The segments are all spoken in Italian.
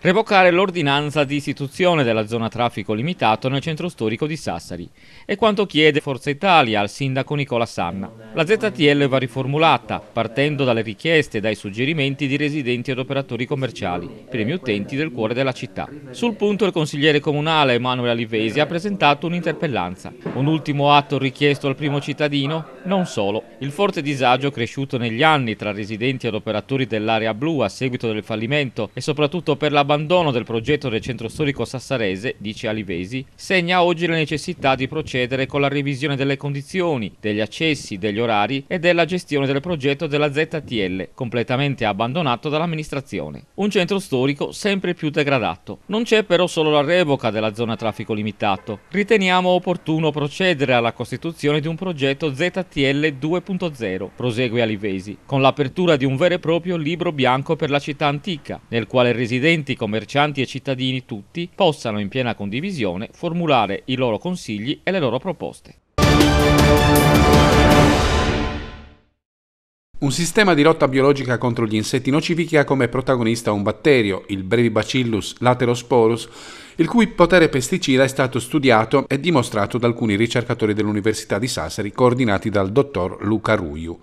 Revocare l'ordinanza di istituzione della zona traffico limitato nel centro storico di Sassari. È quanto chiede Forza Italia al sindaco Nicola Sanna. La ZTL va riformulata, partendo dalle richieste e dai suggerimenti di residenti ed operatori commerciali, primi utenti del cuore della città. Sul punto il consigliere comunale Emanuele Alivesi ha presentato un'interpellanza. Un ultimo atto richiesto al primo cittadino? Non solo. Il forte disagio cresciuto negli anni tra residenti ed operatori dell'area blu a seguito del fallimento e soprattutto per la L'abbandono del progetto del centro storico sassarese, dice Alivesi, segna oggi la necessità di procedere con la revisione delle condizioni, degli accessi, degli orari e della gestione del progetto della ZTL, completamente abbandonato dall'amministrazione. Un centro storico sempre più degradato. Non c'è però solo la revoca della zona traffico limitato. Riteniamo opportuno procedere alla costituzione di un progetto ZTL 2.0, prosegue Alivesi, con l'apertura di un vero e proprio libro bianco per la città antica, nel quale residenti commercianti e cittadini tutti possano in piena condivisione formulare i loro consigli e le loro proposte. Un sistema di lotta biologica contro gli insetti nocivi che ha come protagonista un batterio, il Brevibacillus laterosporus, il cui potere pesticida è stato studiato e dimostrato da alcuni ricercatori dell'Università di Sassari coordinati dal dottor Luca Ruiu.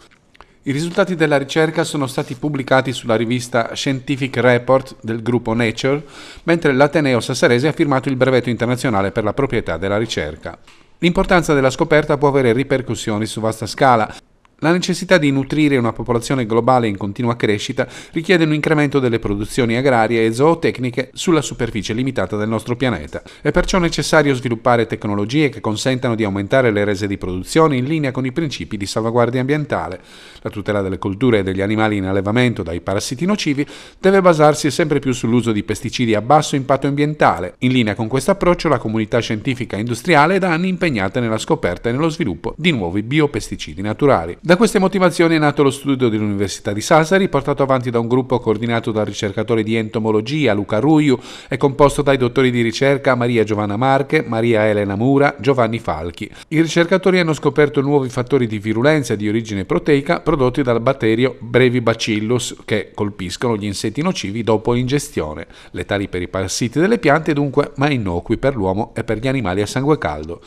I risultati della ricerca sono stati pubblicati sulla rivista Scientific Report del gruppo Nature, mentre l'Ateneo Sassarese ha firmato il brevetto internazionale per la proprietà della ricerca. L'importanza della scoperta può avere ripercussioni su vasta scala, la necessità di nutrire una popolazione globale in continua crescita richiede un incremento delle produzioni agrarie e zootecniche sulla superficie limitata del nostro pianeta. È perciò necessario sviluppare tecnologie che consentano di aumentare le rese di produzione in linea con i principi di salvaguardia ambientale. La tutela delle colture e degli animali in allevamento dai parassiti nocivi deve basarsi sempre più sull'uso di pesticidi a basso impatto ambientale. In linea con questo approccio la comunità scientifica e industriale è da anni impegnata nella scoperta e nello sviluppo di nuovi biopesticidi naturali. Da queste motivazioni è nato lo studio dell'Università di Sassari, portato avanti da un gruppo coordinato dal ricercatore di entomologia Luca Ruiu e composto dai dottori di ricerca Maria Giovanna Marche, Maria Elena Mura, Giovanni Falchi. I ricercatori hanno scoperto nuovi fattori di virulenza di origine proteica prodotti dal batterio Brevi Bacillus che colpiscono gli insetti nocivi dopo ingestione, letali per i parassiti delle piante dunque, ma innocui per l'uomo e per gli animali a sangue caldo.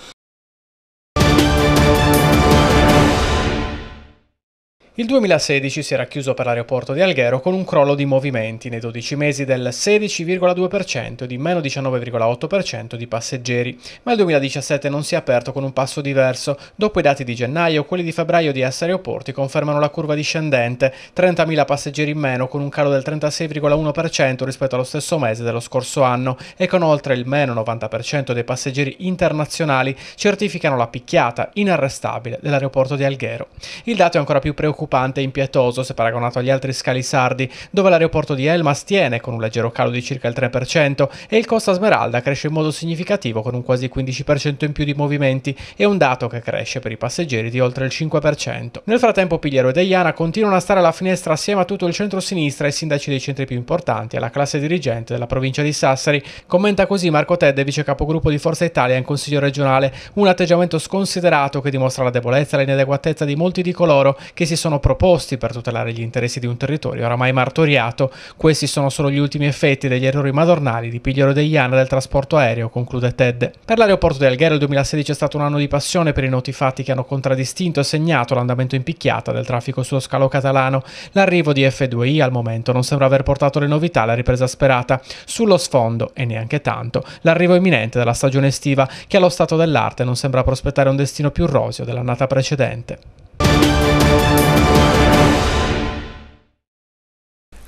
Il 2016 si era chiuso per l'aeroporto di Alghero con un crollo di movimenti nei 12 mesi del 16,2% e di meno 19,8% di passeggeri, ma il 2017 non si è aperto con un passo diverso. Dopo i dati di gennaio, quelli di febbraio di S Aeroporti confermano la curva discendente, 30.000 passeggeri in meno con un calo del 36,1% rispetto allo stesso mese dello scorso anno e con oltre il meno 90% dei passeggeri internazionali certificano la picchiata inarrestabile dell'aeroporto di Alghero. Il dato è ancora più preoccupante preoccupante e impietoso se paragonato agli altri scali sardi, dove l'aeroporto di Elmas tiene con un leggero calo di circa il 3% e il Costa Smeralda cresce in modo significativo con un quasi 15% in più di movimenti e un dato che cresce per i passeggeri di oltre il 5%. Nel frattempo Pigliero e Deiana continuano a stare alla finestra assieme a tutto il centro-sinistra e sindaci dei centri più importanti e alla classe dirigente della provincia di Sassari, commenta così Marco Tedde, vice capogruppo di Forza Italia in Consiglio regionale, un atteggiamento sconsiderato che dimostra la debolezza e l'inadeguatezza di molti di coloro che si sono proposti per tutelare gli interessi di un territorio oramai martoriato. Questi sono solo gli ultimi effetti degli errori madornali di Pigliero Deiana del trasporto aereo, conclude Ted. Per l'aeroporto di Alghero il 2016 è stato un anno di passione per i noti fatti che hanno contraddistinto e segnato l'andamento in picchiata del traffico sullo scalo catalano. L'arrivo di F2I al momento non sembra aver portato le novità alla ripresa sperata. Sullo sfondo, e neanche tanto, l'arrivo imminente della stagione estiva che allo stato dell'arte non sembra prospettare un destino più rosio dell'annata precedente.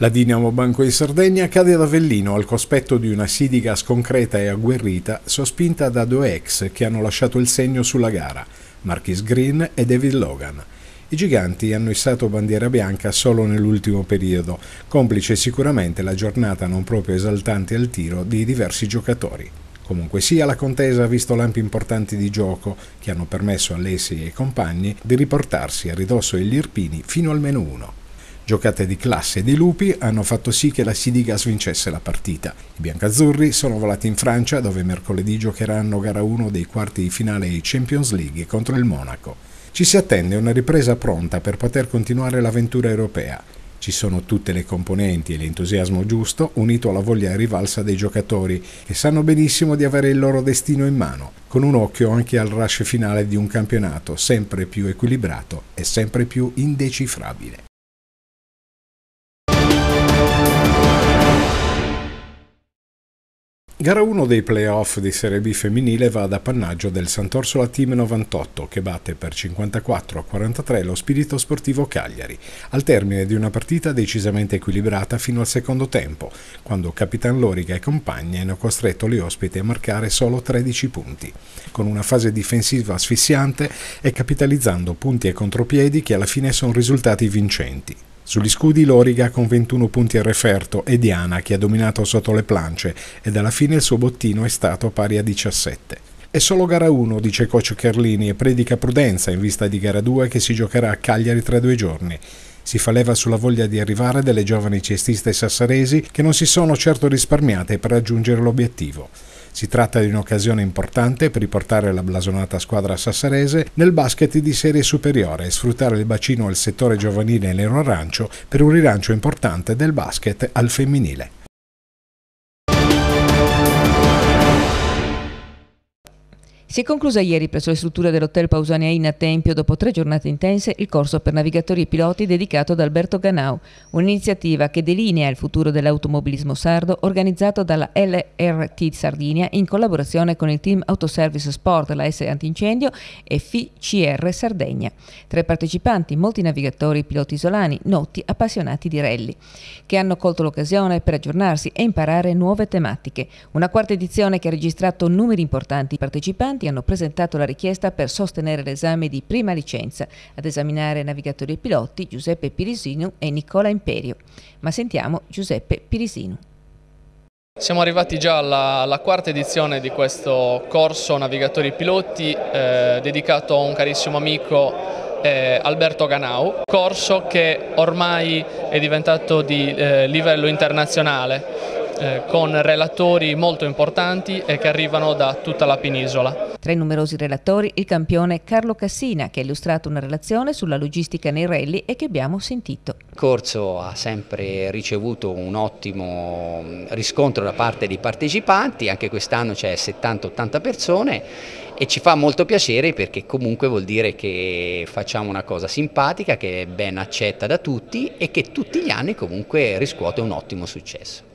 La Dinamo Banco di Sardegna cade ad Avellino al cospetto di una sidiga sconcreta e agguerrita, sospinta da due ex che hanno lasciato il segno sulla gara, Marquis Green e David Logan. I giganti hanno issato bandiera bianca solo nell'ultimo periodo, complice sicuramente la giornata non proprio esaltante al tiro di diversi giocatori. Comunque sia, la contesa ha visto lampi importanti di gioco che hanno permesso a Lesi e ai compagni di riportarsi a ridosso degli Irpini fino almeno uno. Giocate di classe di lupi hanno fatto sì che la Sidigas vincesse la partita. I biancazzurri sono volati in Francia dove mercoledì giocheranno gara 1 dei quarti di finale di Champions League contro il Monaco. Ci si attende una ripresa pronta per poter continuare l'avventura europea. Ci sono tutte le componenti e l'entusiasmo giusto unito alla voglia rivalsa dei giocatori che sanno benissimo di avere il loro destino in mano, con un occhio anche al rush finale di un campionato sempre più equilibrato e sempre più indecifrabile. Gara 1 dei playoff di Serie B femminile va ad appannaggio del Sant'Orsola Team 98 che batte per 54 a 43 lo Spirito Sportivo Cagliari, al termine di una partita decisamente equilibrata fino al secondo tempo, quando Capitan Loriga e compagni hanno costretto le ospiti a marcare solo 13 punti, con una fase difensiva asfissiante e capitalizzando punti e contropiedi che alla fine sono risultati vincenti. Sugli scudi Loriga con 21 punti a referto e Diana che ha dominato sotto le planche ed alla fine il suo bottino è stato pari a 17. È solo gara 1, dice coach Carlini, e predica prudenza in vista di gara 2 che si giocherà a Cagliari tra due giorni. Si fa leva sulla voglia di arrivare delle giovani cestiste sassaresi che non si sono certo risparmiate per raggiungere l'obiettivo. Si tratta di un'occasione importante per riportare la blasonata squadra sassarese nel basket di serie superiore e sfruttare il bacino al settore giovanile Nero Arancio per un rilancio importante del basket al femminile. Si è conclusa ieri presso le strutture dell'Hotel Pausaniaina a Tempio, dopo tre giornate intense, il corso per navigatori e piloti dedicato ad Alberto Ganau, un'iniziativa che delinea il futuro dell'automobilismo sardo organizzato dalla LRT Sardinia in collaborazione con il team Autoservice Sport, la S Antincendio e FICR Sardegna. Tra i partecipanti molti navigatori e piloti isolani, noti appassionati di rally, che hanno colto l'occasione per aggiornarsi e imparare nuove tematiche. Una quarta edizione che ha registrato numeri importanti partecipanti studenti hanno presentato la richiesta per sostenere l'esame di prima licenza ad esaminare navigatori e piloti Giuseppe Pirisinu e Nicola Imperio. Ma sentiamo Giuseppe Pirisinu. Siamo arrivati già alla, alla, quarta edizione di questo corso Navigatori Piloti eh, dedicato a un carissimo amico eh, Alberto Ganau, corso che ormai è diventato di eh, livello internazionale eh, con relatori molto importanti e che arrivano da tutta la penisola. Tra i numerosi relatori il campione Carlo Cassina che ha illustrato una relazione sulla logistica nei rally e che abbiamo sentito. Il corso ha sempre ricevuto un ottimo mm, riscontro da parte dei partecipanti, anche quest'anno c'è 70-80 persone e ci fa molto piacere perché comunque vuol dire che facciamo una cosa simpatica che è ben accetta da tutti e che tutti gli anni comunque riscuote un ottimo successo.